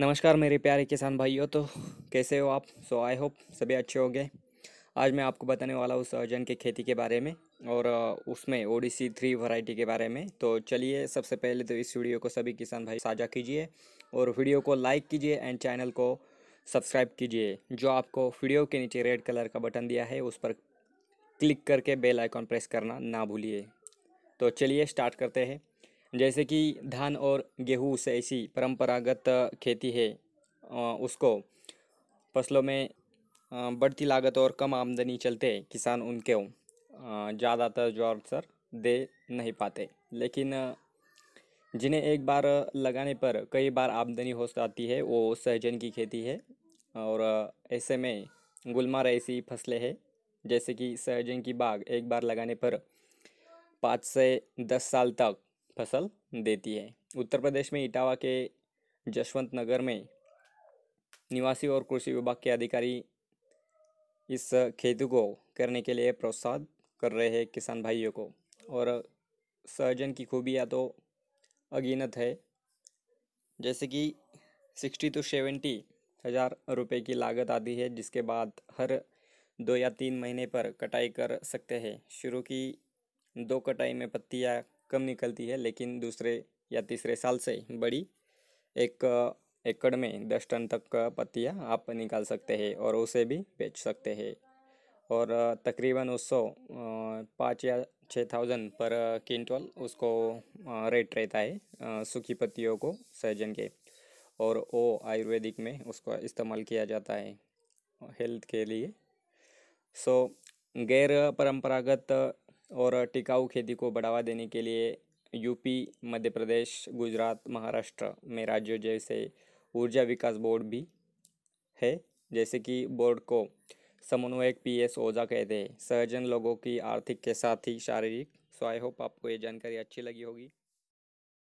नमस्कार मेरे प्यारे किसान भाइयों तो कैसे हो आप सो आई होप सभी अच्छे हो गए आज मैं आपको बताने वाला हूँ सहजन के खेती के बारे में और उसमें ओडिसी थ्री वैरायटी के बारे में तो चलिए सबसे पहले तो इस वीडियो को सभी किसान भाई साझा कीजिए और वीडियो को लाइक कीजिए एंड चैनल को सब्सक्राइब कीजिए जो आपको वीडियो के नीचे रेड कलर का बटन दिया है उस पर क्लिक करके बेल आइकॉन प्रेस करना ना भूलिए तो चलिए स्टार्ट करते हैं जैसे कि धान और गेहूँ से ऐसी परंपरागत खेती है उसको फसलों में बढ़ती लागत और कम आमदनी चलते किसान उनके ज़्यादातर जो अवसर दे नहीं पाते लेकिन जिन्हें एक बार लगाने पर कई बार आमदनी हो जाती है वो सहजन की खेती है और ऐसे में गुलमार ऐसी फसलें हैं जैसे कि सहजन की बाग एक बार लगाने पर पाँच से दस साल तक फसल देती है उत्तर प्रदेश में इटावा के जसवंत नगर में निवासी और कृषि विभाग के अधिकारी इस खेती को करने के लिए प्रोत्साहित कर रहे हैं किसान भाइयों को और सर्जन की खूबियाँ तो अगिनत है जैसे कि सिक्सटी टू सेवेंटी हज़ार रुपये की लागत आती है जिसके बाद हर दो या तीन महीने पर कटाई कर सकते हैं शुरू की दो कटाई में पत्तियाँ कम निकलती है लेकिन दूसरे या तीसरे साल से बड़ी एक एकड़ में दस टन तक पत्तियाँ आप निकाल सकते हैं और उसे भी बेच सकते हैं और तकरीबन उस सौ पाँच या छः थाउजेंड पर क्विंटल उसको रेट रहता है सूखी पत्तियों को सहजन के और ओ आयुर्वेदिक में उसका इस्तेमाल किया जाता है हेल्थ के लिए सो गैर परंपरागत और टिकाऊ खेती को बढ़ावा देने के लिए यूपी मध्य प्रदेश गुजरात महाराष्ट्र में राज्यों जैसे ऊर्जा विकास बोर्ड भी है जैसे कि बोर्ड को समन्वयक पी एस ओझा कहते हैं सहजन लोगों की आर्थिक के साथ ही शारीरिक सो आई होप आपको ये जानकारी अच्छी लगी होगी